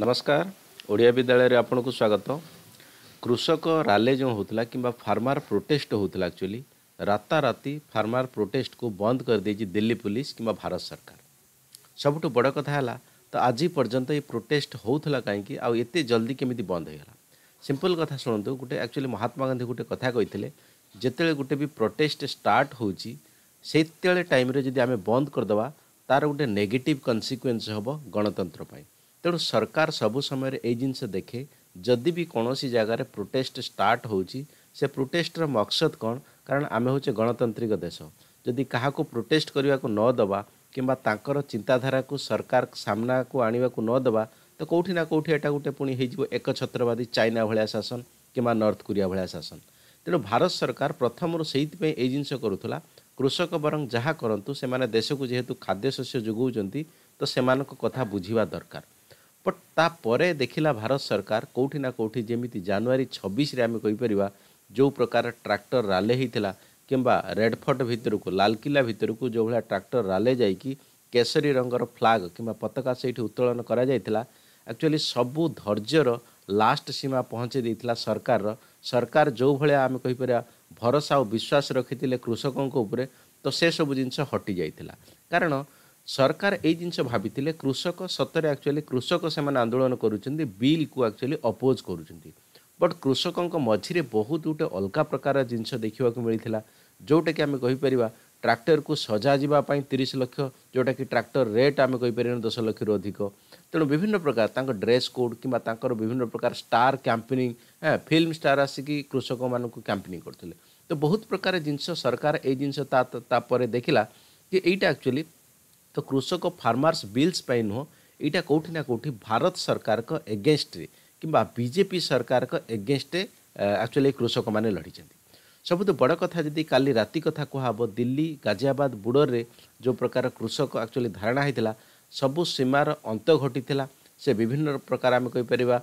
ନମସ୍କାର ଓଡ଼ିଆ ବିଦ୍ୟାଳୟରେ ଆପଣଙ୍କୁ ସ୍ୱାଗତ କୃଷକ ରାଲେ ଯେଉଁ ହେଉଥିଲା କିମ୍ବା ଫାର୍ମାର ପ୍ରୋଟେଷ୍ଟ ହେଉଥିଲା ଆକ୍ଚୁଆଲି ରାତାରାତି ଫାର୍ମାର ପ୍ରୋଟେଷ୍ଟକୁ ବନ୍ଦ କରିଦେଇଛି ଦିଲ୍ଲୀ ପୁଲିସ୍ କିମ୍ବା ଭାରତ ସରକାର ସବୁଠୁ ବଡ଼ କଥା ହେଲା ତ ଆଜି ପର୍ଯ୍ୟନ୍ତ ଏ ପ୍ରୋଟେଷ୍ଟ ହେଉଥିଲା କାହିଁକି ଆଉ ଏତେ ଜଲ୍ଦି କେମିତି ବନ୍ଦ ହୋଇଗଲା ସିମ୍ପଲ୍ କଥା ଶୁଣନ୍ତୁ ଗୋଟେ ଆକ୍ଚୁଆଲି ମହାତ୍ମା ଗାନ୍ଧୀ ଗୋଟେ କଥା କହିଥିଲେ ଯେତେବେଳେ ଗୋଟେ ବି ପ୍ରୋଟେଷ୍ଟ ଷ୍ଟାର୍ଟ ହେଉଛି ସେତେବେଳେ ଟାଇମ୍ରେ ଯଦି ଆମେ ବନ୍ଦ କରିଦେବା ତା'ର ଗୋଟେ ନେଗେଟିଭ୍ କନ୍ସିକ୍ୱେନ୍ସ ହେବ ଗଣତନ୍ତ୍ର ପାଇଁ ତେଣୁ ସରକାର ସବୁ ସମୟରେ ଏଇ ଜିନିଷ ଦେଖେ ଯଦି ବି କୌଣସି ଜାଗାରେ ପ୍ରୋଟେଷ୍ଟ ଷ୍ଟାର୍ଟ ହେଉଛି ସେ ପ୍ରୋଟେଷ୍ଟର ମକସଦ କ'ଣ କାରଣ ଆମେ ହେଉଛେ ଗଣତାନ୍ତ୍ରିକ ଦେଶ ଯଦି କାହାକୁ ପ୍ରୋଟେଷ୍ଟ କରିବାକୁ ନ ଦେବା କିମ୍ବା ତାଙ୍କର ଚିନ୍ତାଧାରାକୁ ସରକାର ସାମ୍ନାକୁ ଆଣିବାକୁ ନ ଦେବା ତ କେଉଁଠି ନା କେଉଁଠି ଏଇଟା ଗୋଟେ ପୁଣି ହେଇଯିବ ଏକଛତ୍ରବାଦୀ ଚାଇନା ଭଳିଆ ଶାସନ କିମ୍ବା ନର୍ଥ କୋରିଆ ଭଳିଆ ଶାସନ ତେଣୁ ଭାରତ ସରକାର ପ୍ରଥମରୁ ସେଇଥିପାଇଁ ଏଇ ଜିନିଷ କରୁଥିଲା କୃଷକ ବରଂ ଯାହା କରନ୍ତୁ ସେମାନେ ଦେଶକୁ ଯେହେତୁ ଖାଦ୍ୟଶସ୍ୟ ଯୋଗାଉଛନ୍ତି ତ ସେମାନଙ୍କ କଥା ବୁଝିବା ଦରକାର ବଟ୍ ତାପରେ ଦେଖିଲା ଭାରତ ସରକାର କେଉଁଠି ନା କେଉଁଠି ଯେମିତି ଜାନୁଆରୀ ଛବିଶରେ ଆମେ କହିପାରିବା ଯେଉଁ ପ୍ରକାର ଟ୍ରାକ୍ଟର ରାଲେ ହେଇଥିଲା କିମ୍ବା ରେଡ଼୍ ଫୋର୍ଟ ଭିତରକୁ ଲାଲକିଲ୍ଲା ଭିତରକୁ ଯେଉଁଭଳିଆ ଟ୍ରାକ୍ଟର ରାଲେ ଯାଇକି କେଶରୀ ରଙ୍ଗର ଫ୍ଲାଗ୍ କିମ୍ବା ପତାକା ସେଇଠି ଉତ୍ତୋଳନ କରାଯାଇଥିଲା ଆକ୍ଚୁଆଲି ସବୁ ଧୈର୍ଯ୍ୟର ଲାଷ୍ଟ ସୀମା ପହଞ୍ଚାଇ ଦେଇଥିଲା ସରକାରର ସରକାର ଯେଉଁଭଳିଆ ଆମେ କହିପାରିବା ଭରସା ଓ ବିଶ୍ୱାସ ରଖିଥିଲେ କୃଷକଙ୍କ ଉପରେ ତ ସେସବୁ ଜିନିଷ ହଟି ଯାଇଥିଲା କାରଣ ସରକାର ଏଇ ଜିନିଷ ଭାବିଥିଲେ କୃଷକ ସତରେ ଆକ୍ଚୁଆଲି କୃଷକ ସେମାନେ ଆନ୍ଦୋଳନ କରୁଛନ୍ତି ବିଲ୍କୁ ଆକ୍ଚୁଆଲି ଅପୋଜ୍ କରୁଛନ୍ତି ବଟ୍ କୃଷକଙ୍କ ମଝିରେ ବହୁତ ଗୋଟେ ଅଲଗା ପ୍ରକାର ଜିନିଷ ଦେଖିବାକୁ ମିଳିଥିଲା ଯେଉଁଟାକି ଆମେ କହିପାରିବା ଟ୍ରାକ୍ଟରକୁ ସଜାଯିବା ପାଇଁ ତିରିଶ ଲକ୍ଷ ଯେଉଁଟାକି ଟ୍ରାକ୍ଟର ରେଟ୍ ଆମେ କହିପାରିବାନି ଦଶ ଲକ୍ଷରୁ ଅଧିକ ତେଣୁ ବିଭିନ୍ନ ପ୍ରକାର ତାଙ୍କ ଡ୍ରେସ୍ କୋଡ଼୍ କିମ୍ବା ତାଙ୍କର ବିଭିନ୍ନ ପ୍ରକାର ଷ୍ଟାର୍ କ୍ୟାମ୍ପେନିଂ ଫିଲ୍ମ ଷ୍ଟାର୍ ଆସିକି କୃଷକମାନଙ୍କୁ କ୍ୟାମ୍ପେନିଂ କରୁଥିଲେ ତ ବହୁତ ପ୍ରକାର ଜିନିଷ ସରକାର ଏଇ ଜିନିଷ ତା ତାପରେ ଦେଖିଲା ଯେ ଏଇଟା ଆକ୍ଚୁଆଲି ତ କୃଷକ ଫାର୍ମର୍ସ ବିଲ୍ସ ପାଇଁ ନୁହଁ ଏଇଟା କେଉଁଠି ନା କେଉଁଠି ଭାରତ ସରକାରଙ୍କ ଏଗେନଷ୍ଟରେ କିମ୍ବା ବିଜେପି ସରକାରଙ୍କ ଏଗେନଷ୍ଟରେ ଆକ୍ଚୁଆଲି କୃଷକମାନେ ଲଢ଼ିଛନ୍ତି ସବୁଠୁ ବଡ଼ କଥା ଯଦି କାଲି ରାତି କଥା କୁହାହେବ ଦିଲ୍ଲୀ ଗାଜିଆବାଦ ବୋର୍ଡ଼ରରେ ଯେଉଁ ପ୍ରକାର କୃଷକ ଆକ୍ଚୁଆଲି ଧାରଣା ହୋଇଥିଲା ସବୁ ସୀମାର ଅନ୍ତ ଘଟିଥିଲା ସେ ବିଭିନ୍ନ ପ୍ରକାର ଆମେ କହିପାରିବା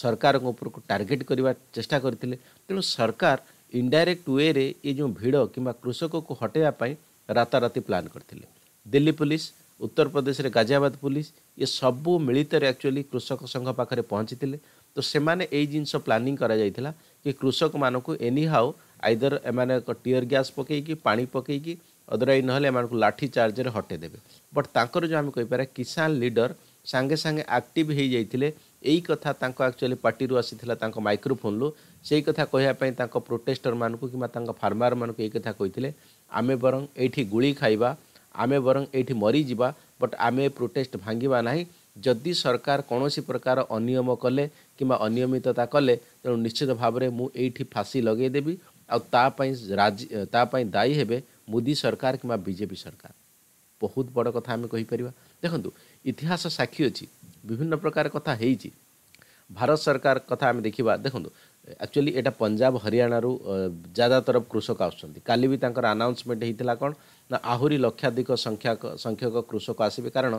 ସରକାରଙ୍କ ଉପରକୁ ଟାର୍ଗେଟ୍ କରିବା ଚେଷ୍ଟା କରିଥିଲେ ତେଣୁ ସରକାର ଇନଡାଇରେକ୍ଟ ୱେରେ ଏ ଯେଉଁ ଭିଡ଼ କିମ୍ବା କୃଷକକୁ ହଟାଇବା ପାଇଁ ରାତାରାତି ପ୍ଲାନ୍ କରିଥିଲେ ଦିଲ୍ଲୀ ପୁଲିସ୍ ଉତ୍ତର ପ୍ରଦେଶରେ ଗାଜିଆବାଦ ପୁଲିସ୍ ଏ ସବୁ ମିଳିତରେ ଆକ୍ଚୁଆଲି କୃଷକ ସଂଘ ପାଖରେ ପହଞ୍ଚିଥିଲେ ତ ସେମାନେ ଏଇ ଜିନିଷ ପ୍ଲାନିଂ କରାଯାଇଥିଲା କି କୃଷକମାନଙ୍କୁ ଏନି ହାଉ ଆଇଦର ଏମାନେ ଟିୟର ଗ୍ୟାସ୍ ପକାଇକି ପାଣି ପକାଇକି ଅଦରାଇ ନହେଲେ ଏମାନଙ୍କୁ ଲାଠି ଚାର୍ଜରେ ହଟେଇ ଦେବେ ବଟ୍ ତାଙ୍କର ଯେଉଁ ଆମେ କହିପାରିବା କିଷାନ ଲିଡର ସାଙ୍ଗେ ସାଙ୍ଗେ ଆକ୍ଟିଭ୍ ହେଇଯାଇଥିଲେ ଏଇ କଥା ତାଙ୍କ ଆକ୍ଚୁଆଲି ପାର୍ଟିରୁ ଆସିଥିଲା ତାଙ୍କ ମାଇକ୍ରୋଫୋନ୍ରୁ ସେଇ କଥା କହିବା ପାଇଁ ତାଙ୍କ ପ୍ରୋଟେଷ୍ଟରମାନଙ୍କୁ କିମ୍ବା ତାଙ୍କ ଫାର୍ମରମାନଙ୍କୁ ଏଇ କଥା କହିଥିଲେ ଆମେ ବରଂ ଏଇଠି ଗୁଳି ଖାଇବା ଆମେ ବରଂ ଏଇଠି ମରିଯିବା ବଟ୍ ଆମେ ପ୍ରୋଟେଷ୍ଟ ଭାଙ୍ଗିବା ନାହିଁ ଯଦି ସରକାର କୌଣସି ପ୍ରକାର ଅନିୟମ କଲେ କିମ୍ବା ଅନିୟମିତତା କଲେ ତେଣୁ ନିଶ୍ଚିତ ଭାବରେ ମୁଁ ଏଇଠି ଫାଶୀ ଲଗାଇଦେବି ଆଉ ତା ପାଇଁ ରାଜି ତା ପାଇଁ ଦାୟୀ ହେବେ ମୋଦି ସରକାର କିମ୍ବା ବିଜେପି ସରକାର ବହୁତ ବଡ଼ କଥା ଆମେ କହିପାରିବା ଦେଖନ୍ତୁ ଇତିହାସ ସାକ୍ଷୀ ଅଛି ବିଭିନ୍ନ ପ୍ରକାର କଥା ହେଇଛି ଭାରତ ସରକାର କଥା ଆମେ ଦେଖିବା ଦେଖନ୍ତୁ ଆକ୍ଚୁଆଲି ଏଇଟା ପଞ୍ଜାବ ହରିୟାଣାରୁ ଜ୍ୟାଦାତର କୃଷକ ଆସୁଛନ୍ତି କାଲି ବି ତାଙ୍କର ଆନାଉନ୍ସମେଣ୍ଟ ହେଇଥିଲା କ'ଣ ନା ଆହୁରି ଲକ୍ଷାଧିକ ସଂଖ୍ୟକ ସଂଖ୍ୟକ କୃଷକ ଆସିବେ କାରଣ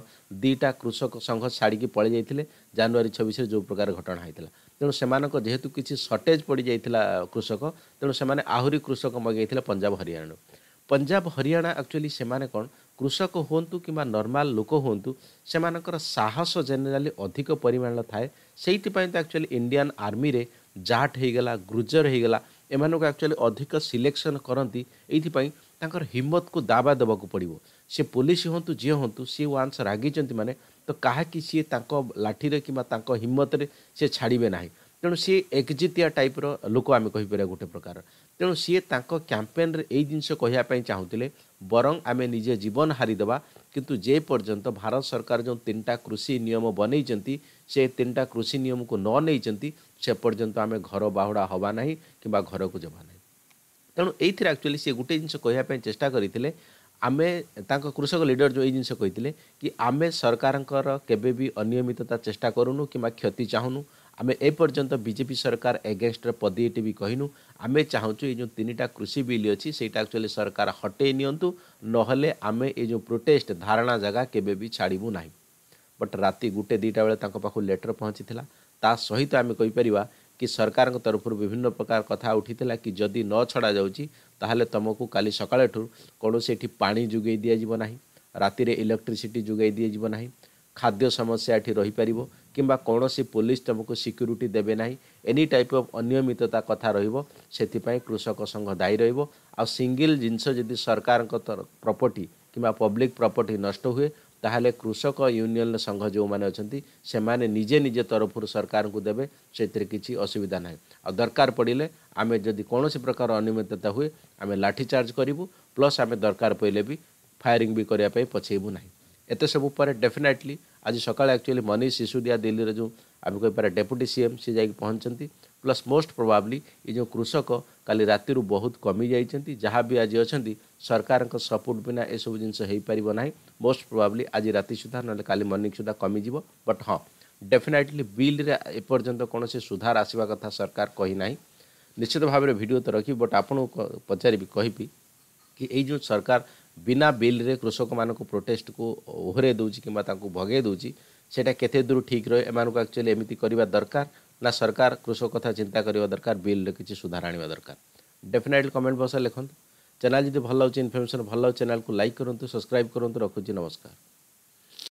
ଦୁଇଟା କୃଷକ ସଂଘ ଛାଡ଼ିକି ପଳେଇ ଯାଇଥିଲେ ଜାନୁଆରୀ ଛବିଶରେ ଯେଉଁ ପ୍ରକାର ଘଟଣା ହେଇଥିଲା ତେଣୁ ସେମାନଙ୍କ ଯେହେତୁ କିଛି ସର୍ଟେଜ୍ ପଡ଼ିଯାଇଥିଲା କୃଷକ ତେଣୁ ସେମାନେ ଆହୁରି କୃଷକ ମଗାଇଥିଲେ ପଞ୍ଜାବ ହରିୟାଣାରୁ ପଞ୍ଜାବ ହରିୟାଣା ଆକ୍ଚୁଆଲି ସେମାନେ କ'ଣ କୃଷକ ହୁଅନ୍ତୁ କିମ୍ବା ନର୍ମାଲ ଲୋକ ହୁଅନ୍ତୁ ସେମାନଙ୍କର ସାହସ ଜେନେରାଲି ଅଧିକ ପରିମାଣର ଥାଏ ସେଇଥିପାଇଁ ତ ଆକ୍ଚୁଆଲି ଇଣ୍ଡିଆନ୍ ଆର୍ମିରେ ଜାଟ୍ ହେଇଗଲା ଗ୍ରୁଜର ହେଇଗଲା ଏମାନଙ୍କୁ ଆକ୍ଚୁଆଲି ଅଧିକ ସିଲେକ୍ସନ୍ କରନ୍ତି ଏଇଥିପାଇଁ ତାଙ୍କର ହିମ୍ମତକୁ ଦାବା ଦେବାକୁ ପଡ଼ିବ ସେ ପୋଲିସ ହୁଅନ୍ତୁ ଯିଏ ହୁଅନ୍ତୁ ସିଏ ୱାନ୍ସ ରାଗିଛନ୍ତି ମାନେ ତ କାହାକି ସିଏ ତାଙ୍କ ଲାଠିରେ କିମ୍ବା ତାଙ୍କ ହିମ୍ମତରେ ସେ ଛାଡ଼ିବେ ନାହିଁ ତେଣୁ ସିଏ ଏକଜିତିଆ ଟାଇପ୍ର ଲୋକ ଆମେ କହିପାରିବା ଗୋଟେ ପ୍ରକାର ତେଣୁ ସିଏ ତାଙ୍କ କ୍ୟାମ୍ପେନ୍ରେ ଏଇ ଜିନିଷ କହିବା ପାଇଁ ଚାହୁଁଥିଲେ ବରଂ ଆମେ ନିଜେ ଜୀବନ ହାରିଦେବା କିନ୍ତୁ ଯେ ପର୍ଯ୍ୟନ୍ତ ଭାରତ ସରକାର ଯେଉଁ ତିନିଟା କୃଷି ନିୟମ ବନେଇଛନ୍ତି ସେ ତିନିଟା କୃଷି ନିୟମକୁ ନ ନେଇଛନ୍ତି ସେ ପର୍ଯ୍ୟନ୍ତ ଆମେ ଘର ବାହୁଡ଼ା ହେବା ନାହିଁ କିମ୍ବା ଘରକୁ ଯିବା ନାହିଁ ତେଣୁ ଏଇଥିରେ ଆକ୍ଚୁଆଲି ସିଏ ଗୋଟେ ଜିନିଷ କହିବା ପାଇଁ ଚେଷ୍ଟା କରିଥିଲେ ଆମେ ତାଙ୍କ କୃଷକ ଲିଡର ଯେଉଁ ଏଇ ଜିନିଷ କହିଥିଲେ କି ଆମେ ସରକାରଙ୍କର କେବେ ବି ଅନିୟମିତତା ଚେଷ୍ଟା କରୁନୁ କିମ୍ବା କ୍ଷତି ଚାହୁଁନୁ ଆମେ ଏପର୍ଯ୍ୟନ୍ତ ବିଜେପି ସରକାର ଏଗେନଷ୍ଟରେ ପଦିଏଟି ବି କହିନୁ ଆମେ ଚାହୁଁଛୁ ଏ ଯେଉଁ ତିନିଟା କୃଷି ବିଲ୍ ଅଛି ସେଇଟା ଆକ୍ଚୁଆଲି ସରକାର ହଟେଇ ନିଅନ୍ତୁ ନହେଲେ ଆମେ ଏ ଯେଉଁ ପ୍ରୋଟେଷ୍ଟ ଧାରଣା ଜାଗା କେବେ ବି ଛାଡ଼ିବୁ ନାହିଁ ବଟ୍ ରାତି ଗୋଟେ ଦୁଇଟା ବେଳେ ତାଙ୍କ ପାଖକୁ ଲେଟର୍ ପହଞ୍ଚିଥିଲା ତା ସହିତ ଆମେ କହିପାରିବା କି ସରକାରଙ୍କ ତରଫରୁ ବିଭିନ୍ନ ପ୍ରକାର କଥା ଉଠିଥିଲା କି ଯଦି ନ ଛଡ଼ାଯାଉଛି ତାହେଲେ ତୁମକୁ କାଲି ସକାଳଠୁ କୌଣସି ଏଠି ପାଣି ଯୋଗାଇ ଦିଆଯିବ ନାହିଁ ରାତିରେ ଇଲେକ୍ଟ୍ରିସିଟି ଯୋଗାଇ ଦିଆଯିବ ନାହିଁ ଖାଦ୍ୟ ସମସ୍ୟା ଏଠି ରହିପାରିବ କିମ୍ବା କୌଣସି ପୋଲିସ ତୁମକୁ ସିକ୍ୟୁରିଟି ଦେବେ ନାହିଁ ଏନି ଟାଇପ୍ ଅଫ୍ ଅନିୟମିତତା କଥା ରହିବ ସେଥିପାଇଁ କୃଷକ ସଂଘ ଦାୟୀ ରହିବ ଆଉ ସିଙ୍ଗିଲ୍ ଜିନିଷ ଯଦି ସରକାରଙ୍କ ପ୍ରପର୍ଟି କିମ୍ବା ପବ୍ଲିକ୍ ପ୍ରପର୍ଟି ନଷ୍ଟ ହୁଏ ତାହେଲେ କୃଷକ ୟୁନିୟନ ସଂଘ ଯେଉଁମାନେ ଅଛନ୍ତି ସେମାନେ ନିଜେ ନିଜ ତରଫରୁ ସରକାରଙ୍କୁ ଦେବେ ସେଥିରେ କିଛି ଅସୁବିଧା ନାହିଁ ଆଉ ଦରକାର ପଡ଼ିଲେ ଆମେ ଯଦି କୌଣସି ପ୍ରକାର ଅନିୟମିତତା ହୁଏ ଆମେ ଲାଠିଚାର୍ଜ କରିବୁ ପ୍ଲସ୍ ଆମେ ଦରକାର ପଡ଼ିଲେ ବି ଫାୟାରିଂ ବି କରିବା ପାଇଁ ପଛେଇବୁ ନାହିଁ एत सब डेफिनेटली आज सका एक्चुअली मनीष सिसोदिया दिल्ली में जो आम कह कहीपर डेपुटी सीएम सी जाकि पहुँचा प्लस मोस्ट प्रोबाबली ये कृषक का राति बहुत कमी जाती जहाँ भी आज अच्छा सरकार का सपोर्ट बिना यह सब जिनपर ना मोस्ट प्रोबाबली आज राति सुधा ना कल मर्णिंग सुधा कमीज बट हाँ डेफिनेटली बिल एपर्तंत कौन से सुधार आसवा कथा सरकार कहीना निश्चित भाव में भिड तो रखी बट आप पचारि कहबी कि ये सरकार ବିନା ବିଲ୍ରେ କୃଷକମାନଙ୍କୁ ପ୍ରୋଟେଷ୍ଟକୁ ଓହରେଇ ଦେଉଛି କିମ୍ବା ତାଙ୍କୁ ଭଗେଇ ଦେଉଛି ସେଇଟା କେତେ ଦୂର ଠିକ୍ ରହେ ଏମାନଙ୍କୁ ଆକ୍ଚୁଆଲି ଏମିତି କରିବା ଦରକାର ନା ସରକାର କୃଷକ କଥା ଚିନ୍ତା କରିବା ଦରକାର ବିଲ୍ରେ କିଛି ସୁଧାର ଆଣିବା ଦରକାର ଡେଫିନେଟଲି କମେଣ୍ଟ ବକ୍ସରେ ଲେଖନ୍ତୁ ଚ୍ୟାନେଲ୍ ଯଦି ଭଲ ଲାଗୁଛି ଇନଫର୍ମେସନ୍ ଭଲ ଲାଗୁଛି ଚ୍ୟାନେଲ୍କୁ ଲାଇକ୍ କରନ୍ତୁ ସବସ୍କ୍ରାଇବ୍ କରନ୍ତୁ ରଖୁଛି ନମସ୍କାର